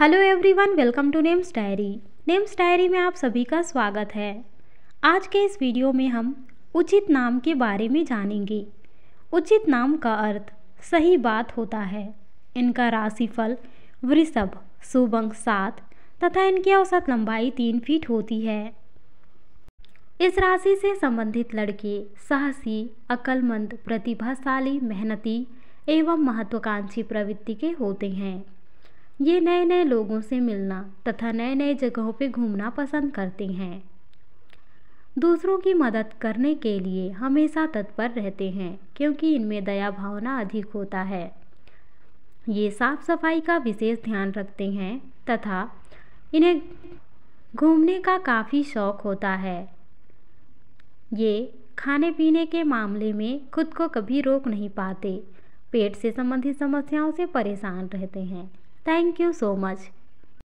Hello everyone welcome to names diary names diary में आप सभी का स्वागत है आज के इस वीडियो में हम उचित नाम के बारे में जानेंगे उचित नाम का अर्थ सही बात होता है इनका राशिफल वृषभ शुभ अंक सात तथा इनकी औसत लंबाई तीन फीट होती है इस राशि से संबंधित लड़के साहसी अकलमंद प्रतिभाशाली मेहनती एवं महत्वाकांक्षी प्रवृत्ति के होते हैं ये नए नए लोगों से मिलना तथा नए नए जगहों पर घूमना पसंद करते हैं दूसरों की मदद करने के लिए हमेशा तत्पर रहते हैं क्योंकि इनमें दया भावना अधिक होता है ये साफ सफाई का विशेष ध्यान रखते हैं तथा इन्हें घूमने का काफ़ी शौक होता है ये खाने पीने के मामले में खुद को कभी रोक नहीं पाते पेट से संबंधित समस्याओं से परेशान रहते हैं Thank you so much.